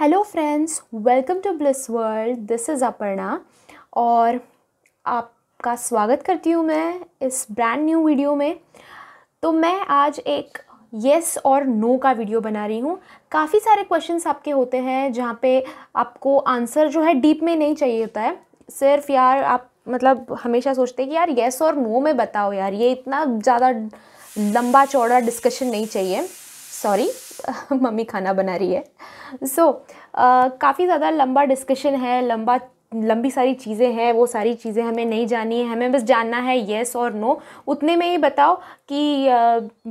hello friends welcome to bliss world this is Aparna और आपका स्वागत करती हूँ मैं इस ब्रांड न्यू वीडियो में तो मैं आज एक येस yes और नो no का वीडियो बना रही हूँ काफ़ी सारे क्वेश्चंस आपके होते हैं जहाँ पे आपको आंसर जो है डीप में नहीं चाहिए होता है सिर्फ यार आप मतलब हमेशा सोचते हैं कि यार येस yes और नो no में बताओ यार ये इतना ज़्यादा लंबा चौड़ा डिस्कशन नहीं चाहिए सॉरी मम्मी खाना बना रही है सो so, uh, काफ़ी ज़्यादा लंबा डिस्कशन है लंबा लंबी सारी चीज़ें हैं वो सारी चीज़ें हमें नहीं जानी है हमें बस जानना है येस और नो उतने में ही बताओ कि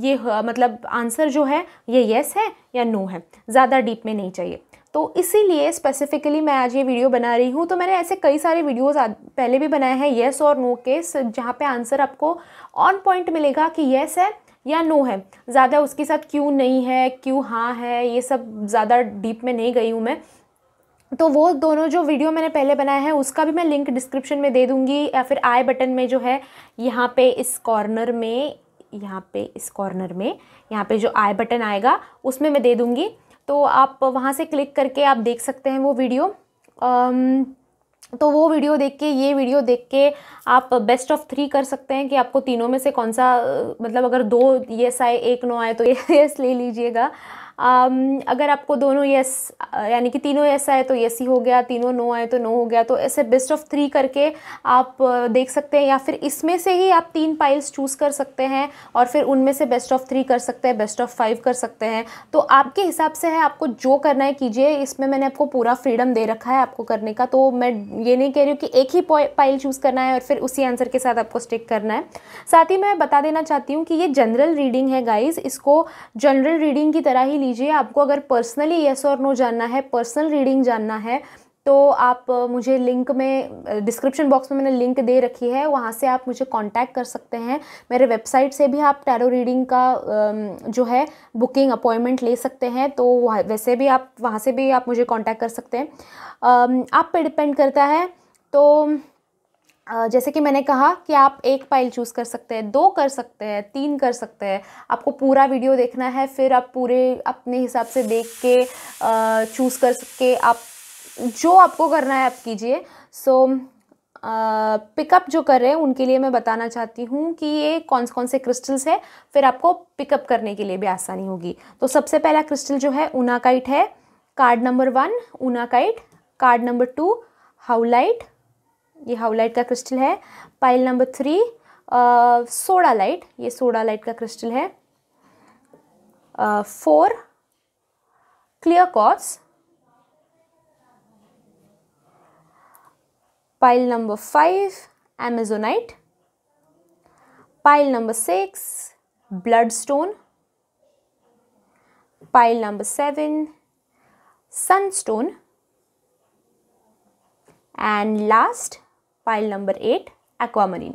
ये मतलब आंसर जो है ये येस है या नो है ज़्यादा डीप में नहीं चाहिए तो इसीलिए स्पेसिफ़िकली मैं आज ये वीडियो बना रही हूँ तो मैंने ऐसे कई सारे वीडियोस पहले भी बनाए हैं येस और नो के जहाँ पे आंसर आपको ऑन पॉइंट मिलेगा कि येस है या नो है ज़्यादा उसके साथ क्यों नहीं है क्यों हाँ है ये सब ज़्यादा डीप में नहीं गई हूँ मैं तो वो दोनों जो वीडियो मैंने पहले बनाया है उसका भी मैं लिंक डिस्क्रिप्शन में दे दूँगी या फिर आई बटन में जो है यहाँ पे इस कॉर्नर में यहाँ पे इस कॉर्नर में यहाँ पे जो आई बटन आएगा उसमें मैं दे दूँगी तो आप वहाँ से क्लिक करके आप देख सकते हैं वो वीडियो आम, तो वो वीडियो देख के ये वीडियो देख के आप बेस्ट ऑफ थ्री कर सकते हैं कि आपको तीनों में से कौन सा मतलब अगर दो येस आए एक नो आए तो येस ले लीजिएगा Um, अगर आपको दोनों यस यानी कि तीनों यस आए तो यस ही हो गया तीनों नो आए तो नो हो गया तो ऐसे बेस्ट ऑफ थ्री करके आप uh, देख सकते हैं या फिर इसमें से ही आप तीन पाइल्स चूज़ कर सकते हैं और फिर उनमें से बेस्ट ऑफ थ्री कर सकते हैं बेस्ट ऑफ फाइव कर सकते हैं तो आपके हिसाब से है आपको जो करना है कीजिए इसमें मैंने आपको पूरा फ्रीडम दे रखा है आपको करने का तो मैं ये नहीं कह रही हूँ कि एक ही पाइल चूज़ करना है और फिर उसी आंसर के साथ आपको स्टिक करना है साथ ही मैं बता देना चाहती हूँ कि ये जनरल रीडिंग है गाइज़ इसको जनरल रीडिंग की तरह ही लीजिए आपको अगर पर्सनली येस और नो जानना है पर्सनल रीडिंग जानना है तो आप मुझे लिंक में डिस्क्रिप्शन बॉक्स में मैंने लिंक दे रखी है वहाँ से आप मुझे कांटेक्ट कर सकते हैं मेरे वेबसाइट से भी आप टैरो रीडिंग का जो है बुकिंग अपॉइंटमेंट ले सकते हैं तो वैसे भी आप वहाँ से भी आप मुझे कांटेक्ट कर सकते हैं आप पे डिपेंड करता है तो जैसे कि मैंने कहा कि आप एक पाइल चूज़ कर सकते हैं दो कर सकते हैं तीन कर सकते हैं आपको पूरा वीडियो देखना है फिर आप पूरे अपने हिसाब से देख के चूज़ कर के आप जो आपको करना है आप कीजिए सो पिकअप जो कर रहे हैं उनके लिए मैं बताना चाहती हूँ कि ये कौन कौन से क्रिस्टल्स हैं फिर आपको पिकअप करने के लिए भी आसानी होगी तो सबसे पहला क्रिस्टल जो है उनाकाइट है card number one unakite card number two howlite ये हाउलाइट का क्रिस्टल है pile number three sodalite ये सोडा लाइट का क्रिस्टल है four clear quartz pile number five amazonite pile number six bloodstone pile number seven sunstone and last file number eight aquamarine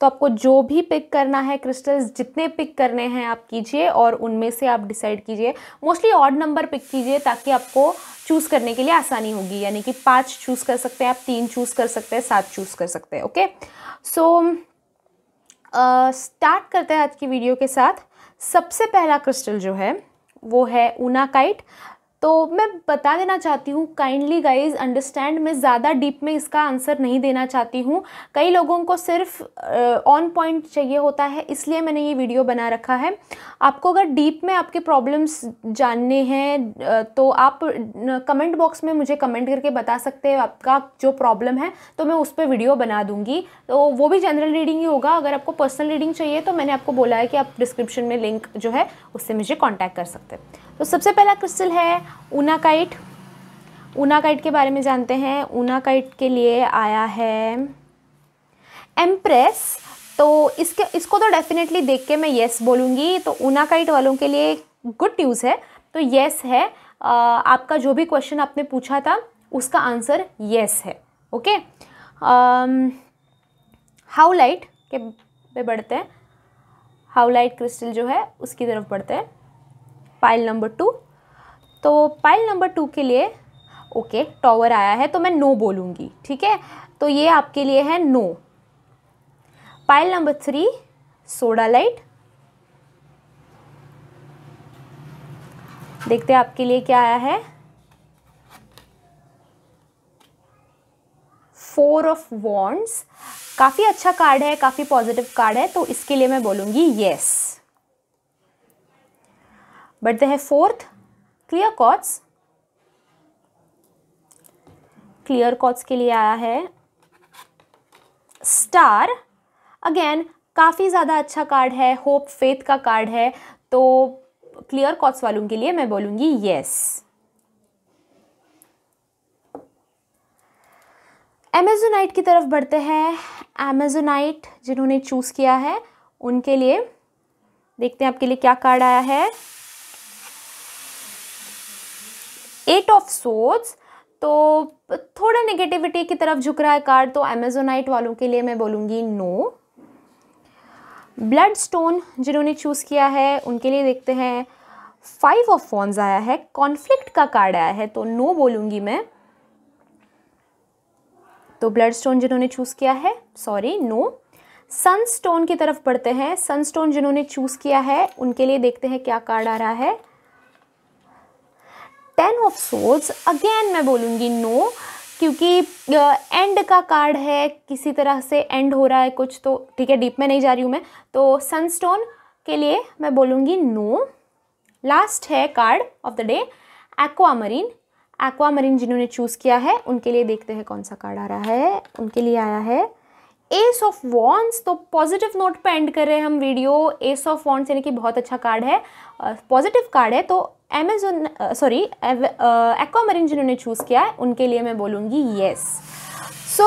तो आपको जो भी pick करना है crystals जितने पिक करने हैं आप कीजिए और उनमें से आप डिसाइड कीजिए मोस्टली ऑड नंबर पिक कीजिए ताकि आपको चूज़ करने के लिए आसानी होगी यानी कि पांच चूज़ कर सकते हैं आप तीन चूज़ कर सकते हैं सात चूज़ कर सकते हैं ओके सो स्टार्ट करते हैं आज की वीडियो के साथ सबसे पहला क्रिस्टल जो है वो है ऊना काइट तो मैं बता देना चाहती हूँ काइंडली गाइज अंडरस्टैंड मैं ज़्यादा डीप में इसका आंसर नहीं देना चाहती हूँ कई लोगों को सिर्फ ऑन पॉइंट चाहिए होता है इसलिए मैंने ये वीडियो बना रखा है आपको अगर डीप में आपके प्रॉब्लम्स जानने हैं तो आप कमेंट बॉक्स में मुझे कमेंट करके बता सकते हैं आपका जो प्रॉब्लम है तो मैं उस पर वीडियो बना दूँगी तो वो भी जनरल रीडिंग ही होगा अगर आपको पर्सनल रीडिंग चाहिए तो मैंने आपको बोला है कि आप डिस्क्रिप्शन में लिंक जो है उससे मुझे कॉन्टैक्ट कर सकते हैं तो सबसे पहला क्रिस्टल है ऊनाकाइट ऊनाकाइट के बारे में जानते हैं ऊनाकाइट के लिए आया है एम्प्रेस तो इसके इसको तो डेफिनेटली देख के मैं येस बोलूँगी तो ऊनाकाइट वालों के लिए गुड न्यूज़ है तो येस है आ, आपका जो भी क्वेश्चन आपने पूछा था उसका आंसर येस है ओके हाउलाइट के पे बढ़ते हैं हाउलाइट क्रिस्टल जो है उसकी तरफ बढ़ते हैं पाइल नंबर टू तो पाइल नंबर टू के लिए ओके टॉवर आया है तो मैं नो बोलूँगी ठीक है तो ये आपके लिए है no pile number three sodalite देखते हैं आपके लिए क्या आया है फोर ऑफ वॉन्ड्स काफ़ी अच्छा कार्ड है काफ़ी पॉजिटिव कार्ड है तो इसके लिए मैं बोलूँगी yes but they have fourth clear cords clear cords के लिए आया है स्टार अगेन काफ़ी ज़्यादा अच्छा कार्ड है होप फेथ का कार्ड है तो क्लियर कॉट्स वालों के लिए मैं बोलूँगी येस एमेजोनाइट की तरफ बढ़ते हैं एमेजोनाइट जिन्होंने चूज़ किया है उनके लिए देखते हैं आपके लिए क्या कार्ड आया है एट ऑफ सोर्ट्स तो थोड़ा नेगेटिविटी की तरफ झुक रहा है कार्ड तो अमेजोनाइट वालों के लिए मैं बोलूँगी नो ब्लड स्टोन जिन्होंने चूज़ किया है उनके लिए देखते हैं फाइव ऑफ फोन्स आया है कॉन्फ्लिक्ट का कार्ड आया है तो नो बोलूँगी मैं तो ब्लड स्टोन जिन्होंने चूज़ किया है सॉरी नो सनस्टोन की तरफ पढ़ते हैं सन स्टोन जिन्होंने चूज़ किया है उनके लिए देखते हैं क्या कार्ड आ रहा है टेन ऑफ सोल्स अगेन मैं बोलूँगी नो no, क्योंकि एंड का कार्ड है किसी तरह से एंड हो रहा है कुछ तो ठीक है डीप में नहीं जा रही हूँ मैं तो सनस्टोन के लिए मैं बोलूँगी नो लास्ट है card of the day aquamarine aquamarine जिन्होंने चूज़ किया है उनके लिए देखते हैं कौन सा कार्ड आ रहा है उनके लिए आया है एस ऑफ वॉन्स तो पॉजिटिव नोट पर एंड कर रहे हैं हम वीडियो एस ऑफ वॉन्स यानी कि बहुत अच्छा कार्ड है पॉजिटिव कार्ड है तो अमेजोन सॉरी एक्वामरीन जिन्होंने चूज़ किया है उनके लिए मैं बोलूँगी येस सो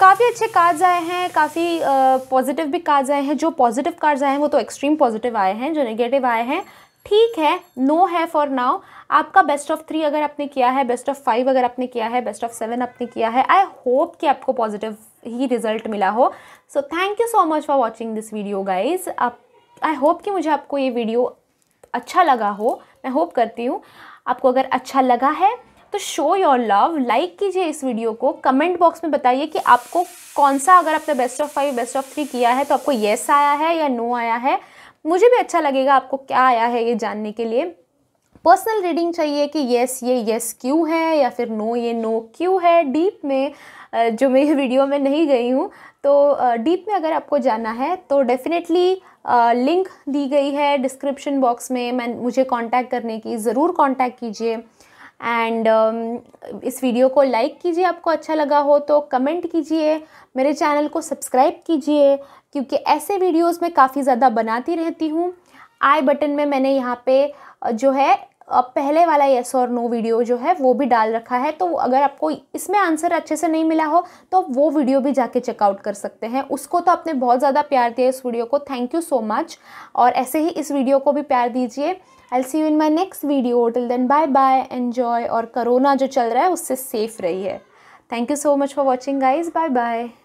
काफ़ी अच्छे कार्ड्स आए हैं काफ़ी पॉजिटिव uh, भी कार्ड्स आए हैं जो पॉजिटिव कार्ड्स आए हैं वो तो एक्सट्रीम पॉजिटिव आए हैं जो नेगेटिव आए हैं ठीक है नो है फॉर नाउ आपका बेस्ट ऑफ थ्री अगर आपने किया है बेस्ट ऑफ फाइव अगर आपने किया है बेस्ट ऑफ सेवन आपने किया है आई होप कि आपको पॉजिटिव ही रिजल्ट मिला हो so thank you so much for watching this video guys आप आई होप कि मुझे आपको ये वीडियो अच्छा लगा हो मैं होप करती हूँ आपको अगर अच्छा लगा है तो शो योर लव लाइक कीजिए इस वीडियो को कमेंट बॉक्स में बताइए कि आपको कौन सा अगर आपने best of five best of three किया है तो आपको येस आया है या नो आया है मुझे भी अच्छा लगेगा आपको क्या आया है ये जानने के लिए पर्सनल रीडिंग चाहिए कि येस ये येस क्यों है या फिर नो ये नो क्यों है डीप में जो मैं वीडियो में नहीं गई हूँ तो डीप में अगर आपको जाना है तो डेफिनेटली लिंक दी गई है डिस्क्रिप्शन बॉक्स में मैं मुझे कांटेक्ट करने की ज़रूर कांटेक्ट कीजिए एंड um, इस वीडियो को लाइक कीजिए आपको अच्छा लगा हो तो कमेंट कीजिए मेरे चैनल को सब्सक्राइब कीजिए क्योंकि ऐसे वीडियोस मैं काफ़ी ज़्यादा बनाती रहती हूँ आई बटन में मैंने यहाँ पे जो है पहले वाला यस और नो वीडियो जो है वो भी डाल रखा है तो अगर आपको इसमें आंसर अच्छे से नहीं मिला हो तो वो वीडियो भी जाके चेकआउट कर सकते हैं उसको तो आपने बहुत ज़्यादा प्यार दिया इस वीडियो को थैंक यू सो मच और ऐसे ही इस वीडियो को भी प्यार दीजिए I see you in my next video till then bye bye enjoy और करोना जो चल रहा है उससे सेफ रही है thank you so much for watching guys bye bye